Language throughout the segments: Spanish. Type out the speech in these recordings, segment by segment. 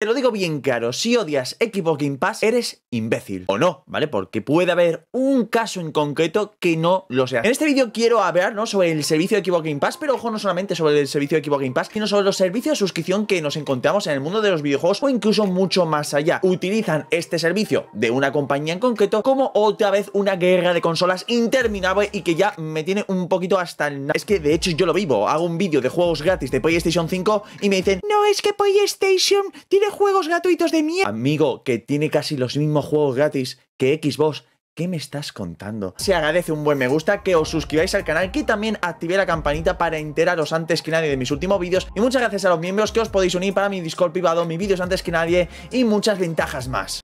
Te lo digo bien claro, si odias Xbox Game Pass, eres imbécil. O no, ¿vale? Porque puede haber un caso en concreto que no lo sea. En este vídeo quiero hablar, ¿no? Sobre el servicio de Xbox Game Pass, pero ojo, no solamente sobre el servicio de Xbox Game Pass, sino sobre los servicios de suscripción que nos encontramos en el mundo de los videojuegos o incluso mucho más allá. Utilizan este servicio de una compañía en concreto como otra vez una guerra de consolas interminable y que ya me tiene un poquito hasta el... Es que de hecho yo lo vivo, hago un vídeo de juegos gratis de PlayStation 5 y me dicen, no, es que PlayStation tiene juegos gratuitos de mierda. Amigo, que tiene casi los mismos juegos gratis que Xbox. ¿Qué me estás contando? Se agradece un buen me gusta, que os suscribáis al canal, que también activé la campanita para enteraros antes que nadie de mis últimos vídeos. Y muchas gracias a los miembros que os podéis unir para mi Discord privado, mis vídeos antes que nadie y muchas ventajas más.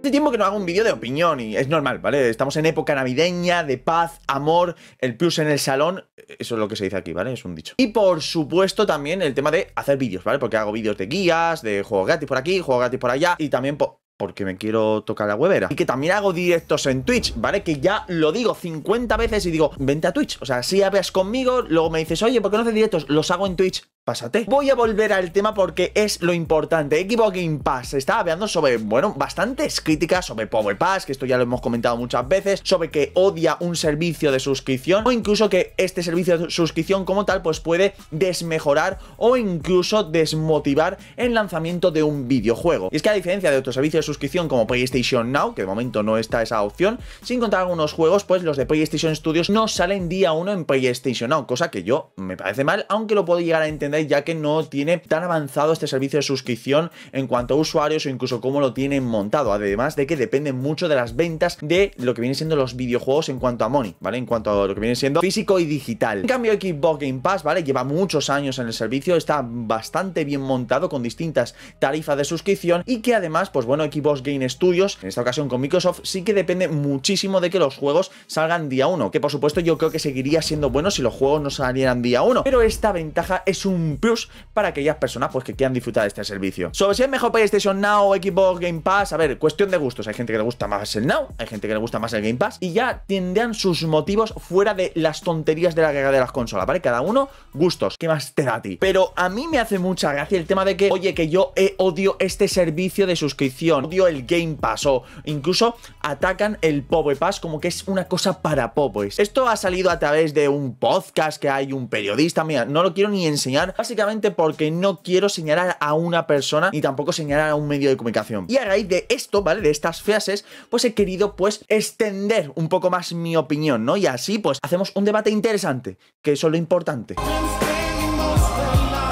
Hace tiempo que no hago un vídeo de opinión y es normal, ¿vale? Estamos en época navideña, de paz, amor, el plus en el salón, eso es lo que se dice aquí, ¿vale? Es un dicho. Y por supuesto también el tema de hacer vídeos, ¿vale? Porque hago vídeos de guías, de juegos gratis por aquí, juegos gratis por allá y también porque me quiero tocar la huevera. Y que también hago directos en Twitch, ¿vale? Que ya lo digo 50 veces y digo, vente a Twitch. O sea, si hablas conmigo, luego me dices, oye, ¿por qué no haces directos? Los hago en Twitch pásate. Voy a volver al tema porque es lo importante. Equipo Game Pass estaba hablando sobre, bueno, bastantes críticas sobre Power Pass, que esto ya lo hemos comentado muchas veces, sobre que odia un servicio de suscripción o incluso que este servicio de suscripción como tal pues puede desmejorar o incluso desmotivar el lanzamiento de un videojuego. Y es que a diferencia de otros servicios de suscripción como PlayStation Now, que de momento no está esa opción, sin contar algunos juegos, pues los de PlayStation Studios no salen día uno en PlayStation Now, cosa que yo me parece mal, aunque lo puedo llegar a entender ya que no tiene tan avanzado este servicio de suscripción en cuanto a usuarios o incluso cómo lo tienen montado, además de que depende mucho de las ventas de lo que vienen siendo los videojuegos en cuanto a money, ¿vale? En cuanto a lo que viene siendo físico y digital. En cambio, Xbox Game Pass, ¿vale? Lleva muchos años en el servicio, está bastante bien montado con distintas tarifas de suscripción y que además, pues bueno, Xbox Game Studios, en esta ocasión con Microsoft, sí que depende muchísimo de que los juegos salgan día 1, que por supuesto yo creo que seguiría siendo bueno si los juegos no salieran día 1, pero esta ventaja es un plus para aquellas personas pues, que quieran disfrutar de este servicio. Sobre si es mejor PlayStation Now o Xbox Game Pass, a ver, cuestión de gustos. Hay gente que le gusta más el Now, hay gente que le gusta más el Game Pass y ya tendrán sus motivos fuera de las tonterías de la guerra de las consolas, ¿vale? Cada uno, gustos. ¿Qué más te da a ti? Pero a mí me hace mucha gracia el tema de que, oye, que yo he eh, odio este servicio de suscripción, odio el Game Pass o incluso atacan el Pobre Pass como que es una cosa para pobres. Esto ha salido a través de un podcast que hay un periodista, mira, no lo quiero ni enseñar Básicamente porque no quiero señalar a una persona ni tampoco señalar a un medio de comunicación. Y a raíz de esto, ¿vale? De estas frases, pues he querido pues extender un poco más mi opinión, ¿no? Y así pues hacemos un debate interesante, que eso es lo importante.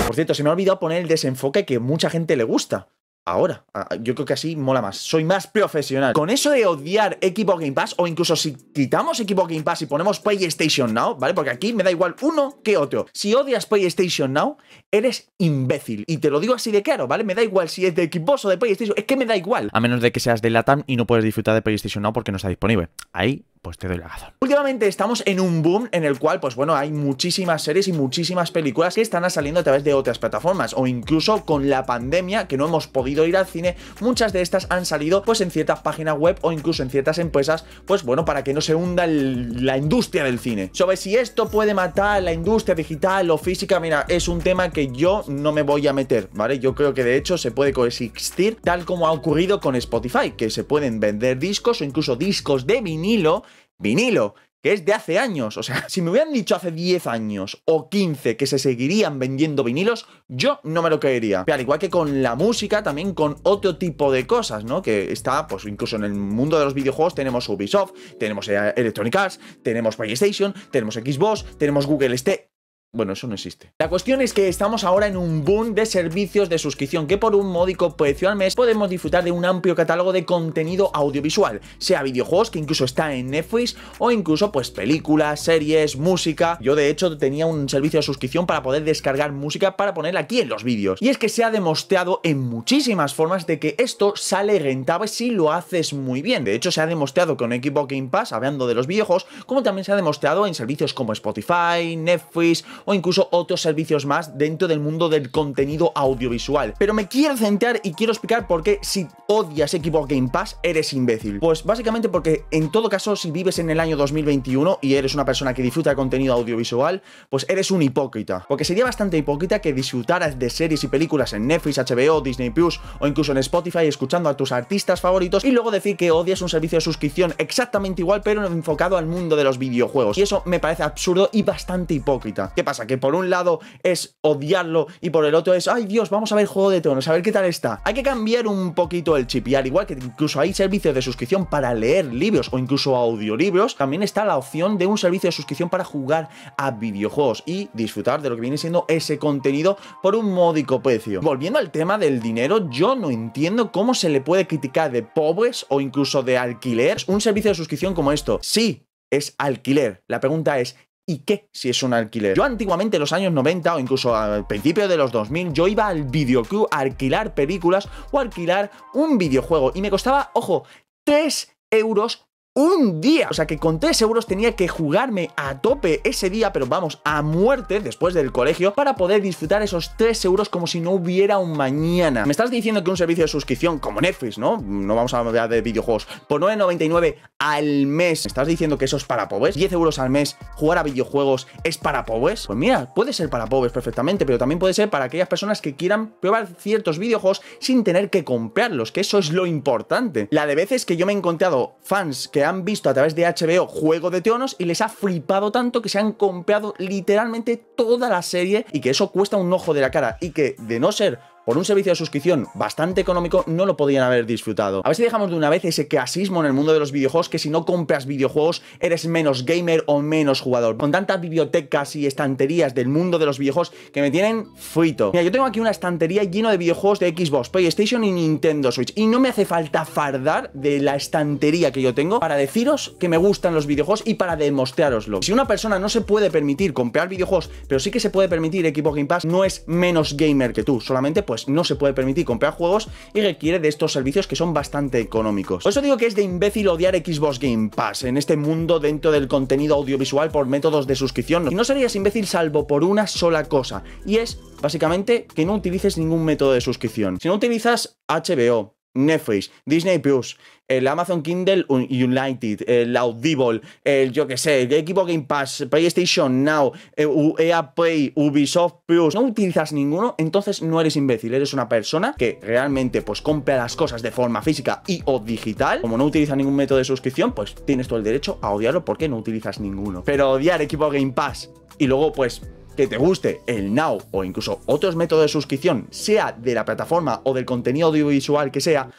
Por cierto, se me ha olvidado poner el desenfoque que mucha gente le gusta ahora. Ah, yo creo que así mola más. Soy más profesional. Con eso de odiar equipo Game Pass, o incluso si quitamos equipo Game Pass y ponemos PlayStation Now, ¿vale? Porque aquí me da igual uno que otro. Si odias PlayStation Now, eres imbécil. Y te lo digo así de claro, ¿vale? Me da igual si es de Xbox o de PlayStation. Es que me da igual. A menos de que seas de Latam y no puedes disfrutar de PlayStation Now porque no está disponible. Ahí pues te doy la razón. Últimamente estamos en un boom en el cual, pues bueno, hay muchísimas series y muchísimas películas que están saliendo a través de otras plataformas o incluso con la pandemia que no hemos podido ir al cine, muchas de estas han salido pues en ciertas páginas web o incluso en ciertas empresas, pues bueno, para que no se hunda la industria del cine. Sobre si esto puede matar la industria digital o física, mira, es un tema que yo no me voy a meter, ¿vale? Yo creo que de hecho se puede coexistir tal como ha ocurrido con Spotify, que se pueden vender discos o incluso discos de vinilo vinilo, que es de hace años. O sea, si me hubieran dicho hace 10 años o 15 que se seguirían vendiendo vinilos, yo no me lo creería. al igual que con la música, también con otro tipo de cosas, ¿no? Que está, pues incluso en el mundo de los videojuegos tenemos Ubisoft, tenemos eh, Electronic Arts, tenemos PlayStation, tenemos Xbox, tenemos Google St... Bueno, eso no existe. La cuestión es que estamos ahora en un boom de servicios de suscripción que por un módico precio al mes podemos disfrutar de un amplio catálogo de contenido audiovisual, sea videojuegos que incluso está en Netflix o incluso pues películas, series, música. Yo de hecho tenía un servicio de suscripción para poder descargar música para ponerla aquí en los vídeos. Y es que se ha demostrado en muchísimas formas de que esto sale rentable si lo haces muy bien. De hecho se ha demostrado con equipo Game Pass, hablando de los videojuegos, como también se ha demostrado en servicios como Spotify, Netflix o incluso otros servicios más dentro del mundo del contenido audiovisual. Pero me quiero centrar y quiero explicar por qué si odias Xbox Game Pass eres imbécil. Pues básicamente porque en todo caso si vives en el año 2021 y eres una persona que disfruta de contenido audiovisual, pues eres un hipócrita. Porque sería bastante hipócrita que disfrutaras de series y películas en Netflix, HBO, Disney Plus o incluso en Spotify escuchando a tus artistas favoritos y luego decir que odias un servicio de suscripción exactamente igual pero enfocado al mundo de los videojuegos. Y eso me parece absurdo y bastante hipócrita pasa? Que por un lado es odiarlo y por el otro es, ay Dios, vamos a ver Juego de Tronos, a ver qué tal está. Hay que cambiar un poquito el chip y al igual que incluso hay servicios de suscripción para leer libros o incluso audiolibros, también está la opción de un servicio de suscripción para jugar a videojuegos y disfrutar de lo que viene siendo ese contenido por un módico precio. Volviendo al tema del dinero, yo no entiendo cómo se le puede criticar de pobres o incluso de alquiler un servicio de suscripción como esto. Sí, es alquiler. La pregunta es, ¿Y qué si es un alquiler? Yo antiguamente, en los años 90 o incluso al principio de los 2000, yo iba al videoclub a alquilar películas o alquilar un videojuego y me costaba, ojo, 3 euros un día. O sea que con 3 euros tenía que jugarme a tope ese día, pero vamos, a muerte después del colegio, para poder disfrutar esos 3 euros como si no hubiera un mañana. Me estás diciendo que un servicio de suscripción como Netflix, ¿no? No vamos a hablar de videojuegos, por 9,99 al mes. ¿Me estás diciendo que eso es para pobres? 10 euros al mes, jugar a videojuegos es para pobres. Pues mira, puede ser para pobres perfectamente, pero también puede ser para aquellas personas que quieran probar ciertos videojuegos sin tener que comprarlos, que eso es lo importante. La de veces que yo me he encontrado fans que han visto a través de HBO Juego de Teonos y les ha flipado tanto que se han comprado literalmente toda la serie y que eso cuesta un ojo de la cara y que de no ser por un servicio de suscripción bastante económico, no lo podían haber disfrutado. A ver si dejamos de una vez ese casismo en el mundo de los videojuegos, que si no compras videojuegos eres menos gamer o menos jugador. Con tantas bibliotecas y estanterías del mundo de los videojuegos que me tienen frito. Mira, yo tengo aquí una estantería llena de videojuegos de Xbox, PlayStation y Nintendo Switch, y no me hace falta fardar de la estantería que yo tengo para deciros que me gustan los videojuegos y para demostraroslo. Si una persona no se puede permitir comprar videojuegos, pero sí que se puede permitir Equipo Game Pass, no es menos gamer que tú, solamente pues pues no se puede permitir comprar juegos y requiere de estos servicios que son bastante económicos. Por eso digo que es de imbécil odiar Xbox Game Pass en este mundo dentro del contenido audiovisual por métodos de suscripción. Y no serías imbécil salvo por una sola cosa, y es básicamente que no utilices ningún método de suscripción. Si no utilizas HBO, Netflix, Disney Plus, el Amazon Kindle United, el Audible, el yo que sé, el equipo Game Pass, PlayStation Now, EA eh, e Play, Ubisoft Plus, no utilizas ninguno, entonces no eres imbécil, eres una persona que realmente pues compra las cosas de forma física y o digital, como no utilizas ningún método de suscripción, pues tienes todo el derecho a odiarlo porque no utilizas ninguno. Pero odiar equipo Game Pass y luego pues que te guste el Now o incluso otros métodos de suscripción, sea de la plataforma o del contenido audiovisual que sea,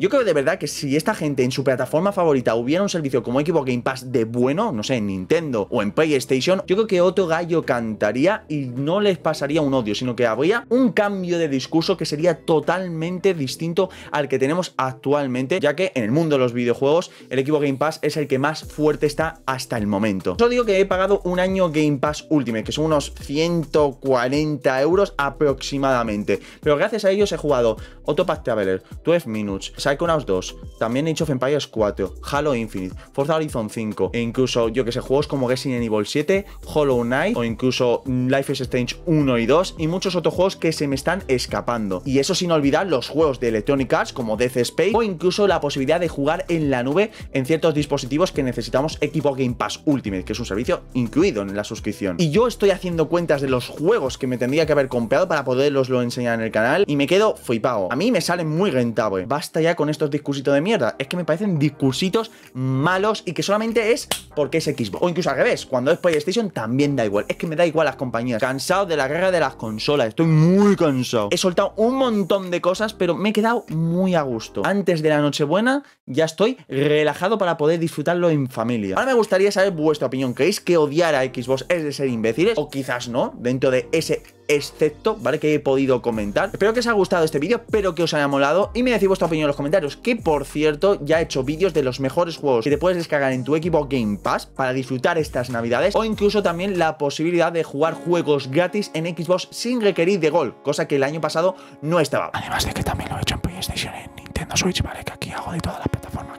yo creo de verdad que si esta gente en su plataforma favorita hubiera un servicio como Equipo Game Pass de bueno, no sé, en Nintendo o en PlayStation, yo creo que otro gallo cantaría y no les pasaría un odio, sino que habría un cambio de discurso que sería totalmente distinto al que tenemos actualmente, ya que en el mundo de los videojuegos el Equipo Game Pass es el que más fuerte está hasta el momento. Yo digo que he pagado un año Game Pass Ultimate, que son unos 140 euros aproximadamente, pero gracias a ellos he jugado Autopath Traveler, 12 Minutes, Psychonauts 2, también Age of Empires 4, Halo Infinite, Forza Horizon 5, e incluso, yo que sé, juegos como Resident Evil 7, Hollow Knight o incluso Life is Strange 1 y 2 y muchos otros juegos que se me están escapando. Y eso sin olvidar los juegos de Electronic Arts como Death Space o incluso la posibilidad de jugar en la nube en ciertos dispositivos que necesitamos Equipo Game Pass Ultimate, que es un servicio incluido en la suscripción. Y yo estoy haciendo cuentas de los juegos que me tendría que haber comprado para poderlos lo enseñar en el canal y me quedo flipado. A mí me sale muy rentable Basta ya con estos discursitos de mierda. Es que me parecen discursitos malos y que solamente es porque es Xbox. O incluso al revés, cuando es PlayStation también da igual. Es que me da igual las compañías. Cansado de la guerra de las consolas. Estoy muy cansado. He soltado un montón de cosas, pero me he quedado muy a gusto. Antes de la Nochebuena ya estoy relajado para poder disfrutarlo en familia. Ahora me gustaría saber vuestra opinión. ¿Creéis que odiar a Xbox es de ser imbéciles? O quizás no, dentro de ese excepto, ¿vale? Que he podido comentar. Espero que os haya gustado este vídeo, espero que os haya molado y me decís vuestra opinión en los comentarios, que por cierto ya he hecho vídeos de los mejores juegos que te puedes descargar en tu equipo Game Pass para disfrutar estas navidades o incluso también la posibilidad de jugar juegos gratis en Xbox sin requerir de gol, cosa que el año pasado no estaba. Además de que también lo he hecho en PlayStation, en Nintendo Switch, ¿vale? Que aquí hago de todas las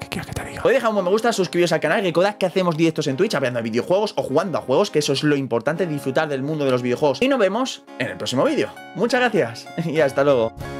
Qué que te Hoy un me gusta, suscribiros al canal, recordad que hacemos directos en Twitch hablando de videojuegos o jugando a juegos, que eso es lo importante, disfrutar del mundo de los videojuegos. Y nos vemos en el próximo vídeo. Muchas gracias y hasta luego.